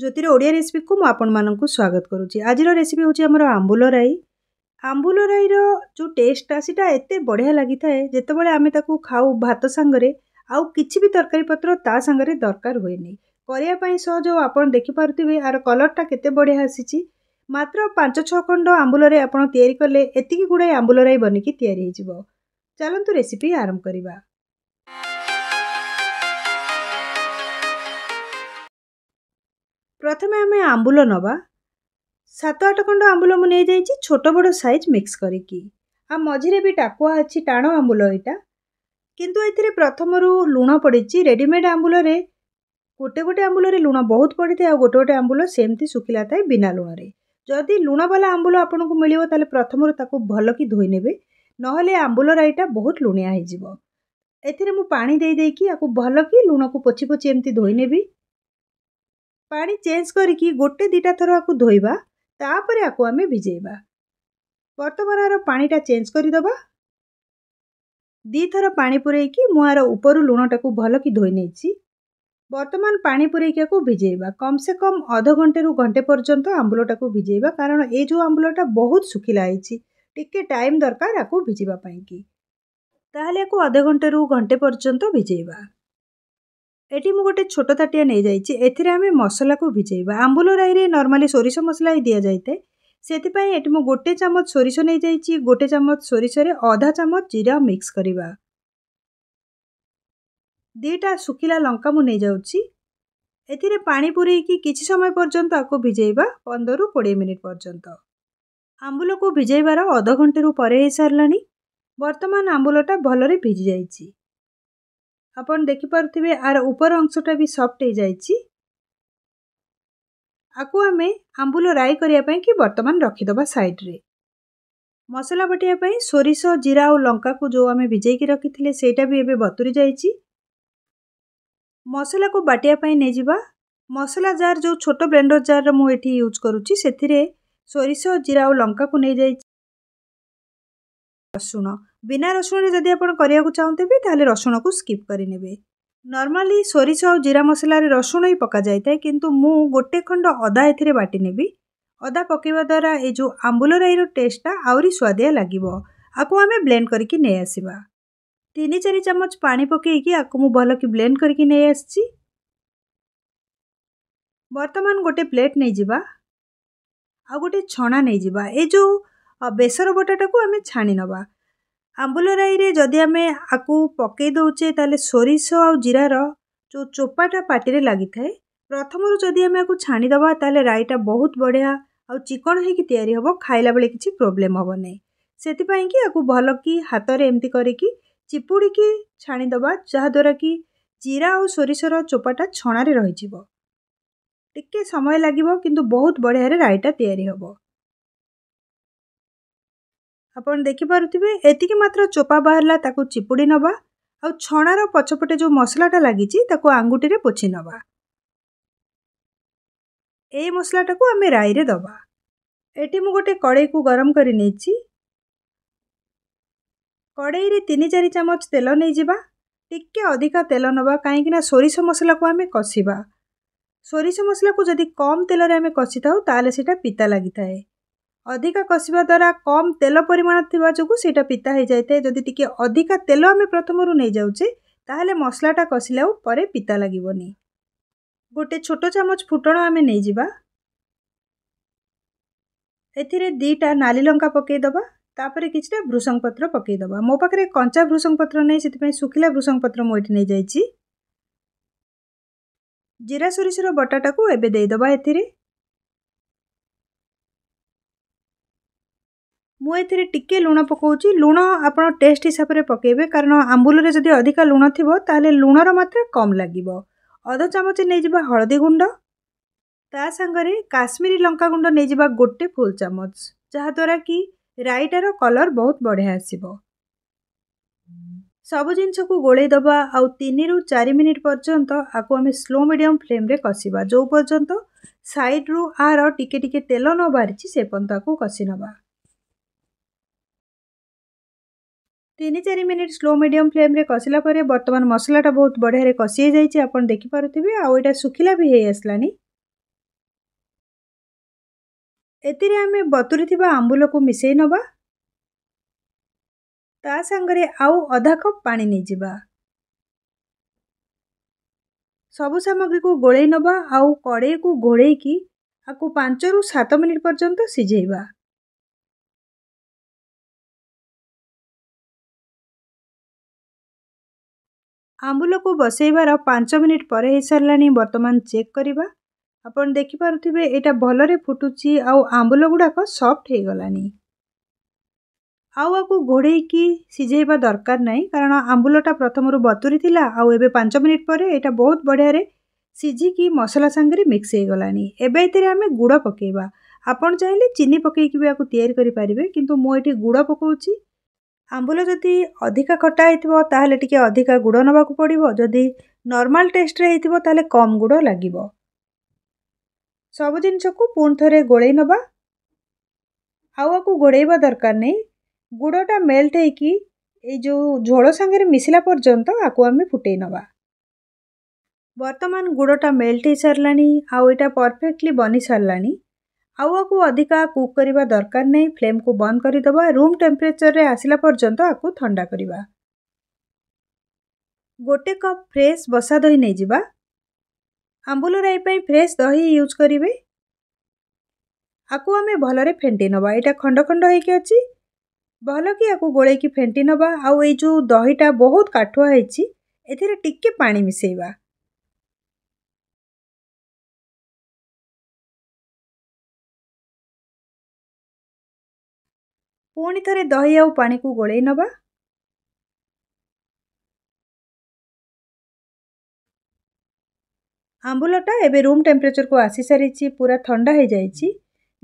ଜ୍ୟୋତିର ଓଡ଼ିଆ ରେସିପିକୁ ମୁଁ ଆପଣମାନଙ୍କୁ ସ୍ୱାଗତ କରୁଛି ଆଜିର ରେସିପି ହେଉଛି ଆମର ଆମ୍ବୁଲ ରାଇ ଆମ୍ବୁଲ ରାଇର ଯେଉଁ ଟେଷ୍ଟଟା ସେଇଟା ଏତେ ବଢ଼ିଆ ଲାଗିଥାଏ ଯେତେବେଳେ ଆମେ ତାକୁ ଖାଉ ଭାତ ସାଙ୍ଗରେ ଆଉ କିଛି ବି ତରକାରୀ ପତ୍ର ତା ସାଙ୍ଗରେ ଦରକାର ହୁଏନି କରିବା ପାଇଁ ସହଜ ଆପଣ ଦେଖିପାରୁଥିବେ ଆର କଲର୍ଟା କେତେ ବଢ଼ିଆ ଆସିଛି ମାତ୍ର ପାଞ୍ଚ ଛଅ ଖଣ୍ଡ ଆମ୍ବୁଲରେ ଆପଣ ତିଆରି କଲେ ଏତିକି ଗୁଡ଼ାଏ ଆମ୍ବୁଲ ରାଇ ବନିକି ତିଆରି ହେଇଯିବ ଚାଲନ୍ତୁ ରେସିପି ଆରମ୍ଭ କରିବା ପ୍ରଥମେ ଆମେ ଆମ୍ବୁଲ ନେବା ସାତ ଆଠ ଖଣ୍ଡ ଆମ୍ବୁଲ ମୁଁ ନେଇଯାଇଛି ଛୋଟ ବଡ଼ ସାଇଜ୍ ମିକ୍ସ କରିକି ଆଉ ମଝିରେ ବି ଟାକୁଆ ଅଛି ଟାଣ ଆମ୍ବୁଲ ଏଇଟା କିନ୍ତୁ ଏଥିରେ ପ୍ରଥମରୁ ଲୁଣ ପଡ଼ିଛି ରେଡ଼ିମେଡ଼୍ ଆମ୍ବୁଲରେ ଗୋଟେ ଗୋଟେ ଆମ୍ବୁଲରେ ଲୁଣ ବହୁତ ପଡ଼ିଥାଏ ଆଉ ଗୋଟେ ଗୋଟେ ଆମ୍ବୁଲ ସେମିତି ଶୁଖିଲା ଥାଏ ବିନା ଲୁଣରେ ଯଦି ଲୁଣବାଲା ଆମ୍ବୁଲ ଆପଣଙ୍କୁ ମିଳିବ ତାହେଲେ ପ୍ରଥମରୁ ତାକୁ ଭଲକି ଧୋଇନେବେ ନହେଲେ ଆମ୍ବୁଲର ଏଇଟା ବହୁତ ଲୁଣିଆ ହେଇଯିବ ଏଥିରେ ମୁଁ ପାଣି ଦେଇ ଦେଇକି ଆକୁ ଭଲକି ଲୁଣକୁ ପୋଛି ପୋଛି ଏମିତି ଧୋଇନେବି ପାଣି ଚେଞ୍ଜ କରିକି ଗୋଟେ ଦୁଇଟା ଥର ଆକୁ ଧୋଇବା ତାପରେ ଆକୁ ଆମେ ଭିଜେଇବା ବର୍ତ୍ତମାନ ଆର ପାଣିଟା ଚେଞ୍ଜ କରିଦେବା ଦୁଇଥର ପାଣି ପୂରେଇକି ମୁଁ ଆର ଉପରୁ ଲୁଣଟାକୁ ଭଲକି ଧୋଇ ନେଇଛି ବର୍ତ୍ତମାନ ପାଣି ପୁରେଇକି ଆକୁ ଭିଜେଇବା କମ୍ ସେ କମ୍ ଅଧଘଣ୍ଟେରୁ ଘଣ୍ଟେ ପର୍ଯ୍ୟନ୍ତ ଆମ୍ବୁଲଟାକୁ ଭିଜେଇବା କାରଣ ଏ ଯେଉଁ ଆମ୍ବୁଲଟା ବହୁତ ଶୁଖିଲା ହେଇଛି ଟିକେ ଟାଇମ୍ ଦରକାର ଆକୁ ଭିଜିବା ପାଇଁକି ତାହେଲେ ଆକୁ ଅଧଘଣ୍ଟେରୁ ଘଣ୍ଟେ ପର୍ଯ୍ୟନ୍ତ ଭିଜେଇବା ଏଠି ମୁଁ ଗୋଟେ ଛୋଟ ତାଟିଆ ନେଇଯାଇଛି ଏଥିରେ ଆମେ ମସଲାକୁ ଭିଜେଇବା ଆମ୍ବୁଲ ରାଇରେ ନର୍ମାଲି ସୋରିଷ ମସଲା ହିଁ ଦିଆଯାଇଥାଏ ସେଥିପାଇଁ ଏଠି ମୁଁ ଗୋଟେ ଚାମଚ ସୋରିଷ ନେଇଯାଇଛି ଗୋଟେ ଚାମଚ ସୋରିଷରେ ଅଧା ଚାମଚ ଜିରା ମିକ୍ସ କରିବା ଦୁଇଟା ଶୁଖିଲା ଲଙ୍କା ମୁଁ ନେଇଯାଉଛି ଏଥିରେ ପାଣି ପୂରେଇକି କିଛି ସମୟ ପର୍ଯ୍ୟନ୍ତ ଆକୁ ଭିଜେଇବା ପନ୍ଦରରୁ କୋଡ଼ିଏ ମିନିଟ୍ ପର୍ଯ୍ୟନ୍ତ ଆମ୍ବୁଲକୁ ଭିଜେଇବାର ଅଧଘଣ୍ଟେରୁ ପରେ ହେଇସାରିଲାଣି ବର୍ତ୍ତମାନ ଆମ୍ବୁଲଟା ଭଲରେ ଭିଜିଯାଇଛି ଆପଣ ଦେଖିପାରୁଥିବେ ଆର ଉପର ଅଂଶଟା ବି ସଫ୍ଟ ହୋଇଯାଇଛି ଆକୁ ଆମେ ଆମ୍ବୁଲ ରାଇ କରିବା ପାଇଁ କି ବର୍ତ୍ତମାନ ରଖିଦେବା ସାଇଡ଼୍ରେ ମସଲା ବଟିବା ପାଇଁ ସୋରିଷ ଜିରା ଆଉ ଲଙ୍କାକୁ ଯେଉଁ ଆମେ ଭିଜେଇକି ରଖିଥିଲେ ସେଇଟା ବି ଏବେ ବତୁରି ଯାଇଛି ମସଲାକୁ ବାଟିବା ପାଇଁ ନେଇଯିବା ମସଲା ଜାର୍ ଯେଉଁ ଛୋଟ ବ୍ଲେଣ୍ଡର ଜାର୍ର ମୁଁ ଏଠି ୟୁଜ୍ କରୁଛି ସେଥିରେ ସୋରିଷ ଜିରା ଆଉ ଲଙ୍କାକୁ ନେଇଯାଇଛି ରସୁଣ ବିନା ରସୁଣରେ ଯଦି ଆପଣ କରିବାକୁ ଚାହୁଁଥିବେ ବି ତାହେଲେ ରସୁଣକୁ ସ୍କିପ୍ କରିନେବେ ନର୍ମାଲି ସୋରିଷ ଆଉ ଜିରା ମସଲାରେ ରସୁଣ ହିଁ ପକାଯାଇଥାଏ କିନ୍ତୁ ମୁଁ ଗୋଟେ ଖଣ୍ଡ ଅଦା ଏଥିରେ ବାଟିନେବି ଅଦା ପକାଇବା ଦ୍ୱାରା ଏ ଯେଉଁ ଆମ୍ବୁଲ ରାଇର ଟେଷ୍ଟଟା ଆହୁରି ସ୍ୱାଦିଆ ଲାଗିବ ଆକୁ ଆମେ ବ୍ଲେଣ୍ଡ କରିକି ନେଇ ଆସିବା ତିନି ଚାରି ଚାମଚ ପାଣି ପକାଇକି ଆକୁ ମୁଁ ଭଲକି ବ୍ଲେଣ୍ଡ କରିକି ନେଇ ଆସିଛି ବର୍ତ୍ତମାନ ଗୋଟେ ପ୍ଲେଟ୍ ନେଇଯିବା ଆଉ ଗୋଟେ ଛଣା ନେଇଯିବା ଏ ଯେଉଁ ଆଉ ବେସର ବଟାଟାକୁ ଆମେ ଛାଣି ନେବା ଆମ୍ବୁଲ ରାଇରେ ଯଦି ଆମେ ଆକୁ ପକାଇ ଦେଉଛେ ତାହେଲେ ସୋରିଷ ଆଉ ଜିରାର ଯେଉଁ ଚୋପାଟା ପାଟିରେ ଲାଗିଥାଏ ପ୍ରଥମରୁ ଯଦି ଆମେ ଆକୁ ଛାଣି ଦେବା ତାହେଲେ ରାଇଟା ବହୁତ ବଢ଼ିଆ ଆଉ ଚିକଣ ହେଇକି ତିଆରି ହେବ ଖାଇଲା ବେଳେ କିଛି ପ୍ରୋବ୍ଲେମ୍ ହେବ ନାହିଁ ସେଥିପାଇଁ କି ଆକୁ ଭଲ କି ହାତରେ ଏମିତି କରିକି ଚିପୁଡ଼ିକି ଛାଣିଦେବା ଯାହାଦ୍ୱାରା କି ଜିରା ଆଉ ସୋରିଷର ଚୋପାଟା ଛଣାରେ ରହିଯିବ ଟିକେ ସମୟ ଲାଗିବ କିନ୍ତୁ ବହୁତ ବଢ଼ିଆରେ ରାଇଟା ତିଆରି ହେବ ଆପଣ ଦେଖିପାରୁଥିବେ ଏତିକି ମାତ୍ର ଚୋପା ବାହାରିଲା ତାକୁ ଚିପୁଡ଼ି ନେବା ଆଉ ଛଣାର ପଛପଟେ ଯେଉଁ ମସଲାଟା ଲାଗିଛି ତାକୁ ଆଙ୍ଗୁଠିରେ ପୋଛି ନେବା ଏଇ ମସଲାଟାକୁ ଆମେ ରାଇରେ ଦେବା ଏଠି ମୁଁ ଗୋଟେ କଡ଼େଇକୁ ଗରମ କରି ନେଇଛି କଡ଼େଇରେ ତିନି ଚାରି ଚାମଚ ତେଲ ନେଇଯିବା ଟିକେ ଅଧିକା ତେଲ ନେବା କାହିଁକିନା ସୋରିଷ ମସଲାକୁ ଆମେ କଷିବା ସୋରିଷ ମସଲାକୁ ଯଦି କମ୍ ତେଲରେ ଆମେ କଷିଥାଉ ତାହେଲେ ସେଇଟା ପିତା ଲାଗିଥାଏ ଅଧିକ କଷିବା ଦ୍ୱାରା କମ୍ ତେଲ ପରିମାଣ ଥିବା ଯୋଗୁଁ ସେଇଟା ପିତା ହୋଇଯାଇଥାଏ ଯଦି ଟିକିଏ ଅଧିକା ତେଲ ଆମେ ପ୍ରଥମରୁ ନେଇଯାଉଛେ ତାହେଲେ ମସଲାଟା କଷିଲା ଆଉ ପରେ ପିତା ଲାଗିବନି ଗୋଟେ ଛୋଟ ଚାମଚ ଫୁଟଣ ଆମେ ନେଇଯିବା ଏଥିରେ ଦୁଇଟା ନାଲି ଲଙ୍କା ପକାଇଦେବା ତାପରେ କିଛିଟା ଭୃଷଙ୍ଗପତ୍ର ପକାଇଦେବା ମୋ ପାଖରେ କଞ୍ଚା ଭୃଷଙ୍ଗପତ୍ର ନାହିଁ ସେଥିପାଇଁ ଶୁଖିଲା ଭୃଷଙ୍ଗପତ୍ର ମୁଁ ଏଠି ନେଇଯାଇଛି ଜିରା ସୋରିଷର ବଟାଟାକୁ ଏବେ ଦେଇଦେବା ଏଥିରେ ମୁଁ ଏଥିରେ ଟିକିଏ ଲୁଣ ପକାଉଛି ଲୁଣ ଆପଣ ଟେଷ୍ଟ ହିସାବରେ ପକାଇବେ କାରଣ ଆମ୍ବୁଲରେ ଯଦି ଅଧିକା ଲୁଣ ଥିବ ତାହେଲେ ଲୁଣର ମାତ୍ରା କମ୍ ଲାଗିବ ଅଧ ଚାମଚ ନେଇଯିବା ହଳଦୀ ଗୁଣ୍ଡ ତା ସାଙ୍ଗରେ କାଶ୍ମୀରୀ ଲଙ୍କା ଗୁଣ୍ଡ ନେଇଯିବା ଗୋଟେ ଫୁଲ୍ ଚାମଚ ଯାହାଦ୍ୱାରା କି ରାଇଟାର କଲର୍ ବହୁତ ବଢ଼ିଆ ଆସିବ ସବୁ ଜିନିଷକୁ ଗୋଳେଇ ଦେବା ଆଉ ତିନିରୁ ଚାରି ମିନିଟ୍ ପର୍ଯ୍ୟନ୍ତ ଆକୁ ଆମେ ସ୍ଲୋ ମିଡ଼ିୟମ୍ ଫ୍ଲେମ୍ରେ କଷିବା ଯେଉଁ ପର୍ଯ୍ୟନ୍ତ ସାଇଡ଼୍ରୁ ଆର ଟିକେ ଟିକେ ତେଲ ନ ବାହାରିଛି ସେ ପର୍ଯ୍ୟନ୍ତ ଆକୁ କଷି ନେବା ତିନି ଚାରି ମିନିଟ୍ ସ୍ଲୋ ମିଡ଼ିୟମ୍ ଫ୍ଲେମ୍ରେ କଷିଲା ପରେ ବର୍ତ୍ତମାନ ମସଲାଟା ବହୁତ ବଢ଼ିଆରେ କଷି ହେଇଯାଇଛି ଆପଣ ଦେଖିପାରୁଥିବେ ଆଉ ଏଇଟା ଶୁଖିଲା ବି ହେଇଆସିଲାଣି ଏଥିରେ ଆମେ ବତୁରିଥିବା ଆମ୍ବୁଲକୁ ମିଶାଇ ନେବା ତା ସାଙ୍ଗରେ ଆଉ ଅଧା କପ୍ ପାଣି ନେଇଯିବା ସବୁ ସାମଗ୍ରୀକୁ ଗୋଳେଇ ନେବା ଆଉ କଡ଼େଇକୁ ଘୋଡ଼େଇକି ଆକୁ ପାଞ୍ଚରୁ ସାତ ମିନିଟ୍ ପର୍ଯ୍ୟନ୍ତ ସିଝେଇବା ଆମ୍ବୁଲକୁ ବସାଇବାର ପାଞ୍ଚ ମିନିଟ୍ ପରେ ହୋଇସାରିଲାଣି ବର୍ତ୍ତମାନ ଚେକ୍ କରିବା ଆପଣ ଦେଖିପାରୁଥିବେ ଏଇଟା ଭଲରେ ଫୁଟୁଛି ଆଉ ଆମ୍ବୁଲ ଗୁଡ଼ାକ ସଫ୍ଟ ହୋଇଗଲାଣି ଆଉ ଆକୁ ଘୋଡ଼େଇକି ସିଝାଇବା ଦରକାର ନାହିଁ କାରଣ ଆମ୍ବୁଲଟା ପ୍ରଥମରୁ ବତୁରିଥିଲା ଆଉ ଏବେ ପାଞ୍ଚ ମିନିଟ୍ ପରେ ଏଇଟା ବହୁତ ବଢ଼ିଆରେ ସିଝିକି ମସଲା ସାଙ୍ଗରେ ମିକ୍ସ ହୋଇଗଲାଣି ଏବେ ଏଥିରେ ଆମେ ଗୁଡ଼ ପକାଇବା ଆପଣ ଚାହିଁଲେ ଚିନି ପକାଇକି ବି ଆକୁ ତିଆରି କରିପାରିବେ କିନ୍ତୁ ମୁଁ ଏଠି ଗୁଡ଼ ପକାଉଛି ଆମ୍ବୁଲ ଯଦି ଅଧିକା ଖଟା ହେଇଥିବ ତାହେଲେ ଟିକେ ଅଧିକା ଗୁଡ଼ ନେବାକୁ ପଡ଼ିବ ଯଦି ନର୍ମାଲ ଟେଷ୍ଟରେ ହେଇଥିବ ତାହେଲେ କମ୍ ଗୁଡ଼ ଲାଗିବ ସବୁ ଜିନିଷକୁ ପୁଣି ଥରେ ଗୋଳେଇ ନେବା ଆଉ ଆକୁ ଗୋଳେଇବା ଦରକାର ନାହିଁ ଗୁଡ଼ଟା ମେଲ୍ଟ ହେଇକି ଏଇ ଯେଉଁ ଝୋଳ ସାଙ୍ଗରେ ମିଶିଲା ପର୍ଯ୍ୟନ୍ତ ଆକୁ ଆମେ ଫୁଟେଇ ନେବା ବର୍ତ୍ତମାନ ଗୁଡ଼ଟା ମେଲ୍ଟ ହେଇସାରିଲାଣି ଆଉ ଏଇଟା ପରଫେକ୍ଟଲି ବନି ସାରିଲାଣି ଆଉ ଆକୁ ଅଧିକା କୁକ୍ କରିବା ଦରକାର ନାହିଁ ଫ୍ଲେମ୍କୁ ବନ୍ଦ କରିଦେବା ରୁମ୍ ଟେମ୍ପରେଚର୍ରେ ଆସିଲା ପର୍ଯ୍ୟନ୍ତ ଆକୁ ଥଣ୍ଡା କରିବା ଗୋଟେ କପ୍ ଫ୍ରେଶ୍ ବସା ଦହି ନେଇଯିବା ଆମ୍ବୁଲ ରାଇ ପାଇଁ ଫ୍ରେଶ୍ ଦହି ୟୁଜ୍ କରିବେ ଆକୁ ଆମେ ଭଲରେ ଫେଣ୍ଟି ନେବା ଏଇଟା ଖଣ୍ଡ ଖଣ୍ଡ ହେଇକି ଅଛି ଭଲ କି ଆକୁ ଗୋଳେଇକି ଫେଣ୍ଟି ନେବା ଆଉ ଏଇ ଯେଉଁ ଦହିଟା ବହୁତ କାଠୁଆ ହେଇଛି ଏଥିରେ ଟିକେ ପାଣି ମିଶାଇବା ପୁଣି ଥରେ ଦହି ଆଉ ପାଣିକୁ ଗୋଳେଇ ନେବା ଆମ୍ବୁଲଟା ଏବେ ରୁମ୍ ଟେମ୍ପରେଚରକୁ ଆସିସାରିଛି ପୁରା ଥଣ୍ଡା ହୋଇଯାଇଛି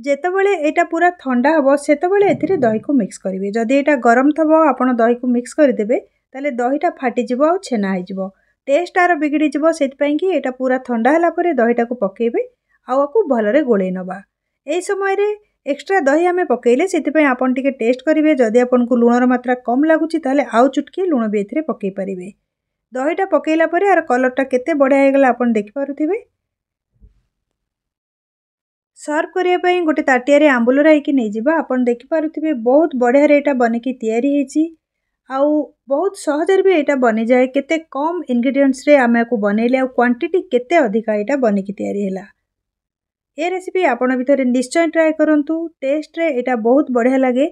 ଯେତେବେଳେ ଏଇଟା ପୁରା ଥଣ୍ଡା ହେବ ସେତେବେଳେ ଏଥିରେ ଦହିକୁ ମିକ୍ସ କରିବେ ଯଦି ଏଇଟା ଗରମ ଥିବ ଆପଣ ଦହିକୁ ମିକ୍ସ କରିଦେବେ ତାହେଲେ ଦହିଟା ଫାଟିଯିବ ଆଉ ଛେନା ହୋଇଯିବ ଟେଷ୍ଟ ଆର ବିଗିଡ଼ିଯିବ ସେଥିପାଇଁକି ଏଇଟା ପୁରା ଥଣ୍ଡା ହେଲା ପରେ ଦହିଟାକୁ ପକାଇବେ ଆଉ ଆକୁ ଭଲରେ ଗୋଳେଇ ନେବା ଏହି ସମୟରେ ଏକ୍ସଟ୍ରା ଦହି ଆମେ ପକାଇଲେ ସେଥିପାଇଁ ଆପଣ ଟିକେ ଟେଷ୍ଟ କରିବେ ଯଦି ଆପଣଙ୍କୁ ଲୁଣର ମାତ୍ରା କମ୍ ଲାଗୁଛି ତାହେଲେ ଆଉ ଚୁଟକିଏ ଲୁଣ ବି ଏଥିରେ ପକାଇ ପାରିବେ ଦହିଟା ପକାଇଲା ପରେ ଆର କଲର୍ଟା କେତେ ବଢ଼ିଆ ହେଇଗଲା ଆପଣ ଦେଖିପାରୁଥିବେ ସର୍ଭ କରିବା ପାଇଁ ଗୋଟେ ତାଟିଆରେ ଆମ୍ବୁଲ ରାଇକି ନେଇଯିବା ଆପଣ ଦେଖିପାରୁଥିବେ ବହୁତ ବଢ଼ିଆରେ ଏଇଟା ବନିକି ତିଆରି ହେଇଛି ଆଉ ବହୁତ ସହଜରେ ବି ଏଇଟା ବନିଯାଏ କେତେ କମ୍ ଇନଗ୍ରିଡ଼ିଏଣ୍ଟସରେ ଆମେ ଆକୁ ବନେଇଲେ ଆଉ କ୍ୱାଣ୍ଟିଟି କେତେ ଅଧିକା ଏଇଟା ବନିକି ତିଆରି ହେଲା ए रेसीपी आपतर निश्चय ट्राए करूँ टेस्ट्रे यहाँ बहुत बढ़िया लगे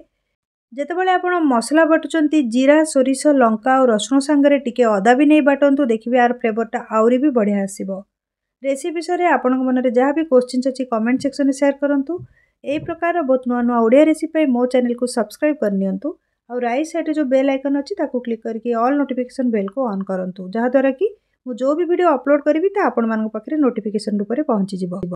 जोबले आप मसला बाटुंट जीरा सोरस लंका और रसुण सांगे टी अदा भी नहीं बाटतु देखिए यार फ्लेवरटा आहरी भी बढ़िया आसो रेसीपी विषय में आपण मन में जहाँ भी क्वेश्चन अच्छी कमेंट सेक्शन में सेयार करूँ यह प्रकार बहुत नुआ नुआ ओडिया रेसीपी मो चेल को सब्सक्राइब करनी आउ रईट जो बेल आइकन अच्छी क्लिक करके अल् नोटिकेसन बेल को अन् करूँ जहाद्वारा कि मुझ जो भी भिडियो अपलोड करी तो आपण मेरे नोटिकेसन रूप में पहुंची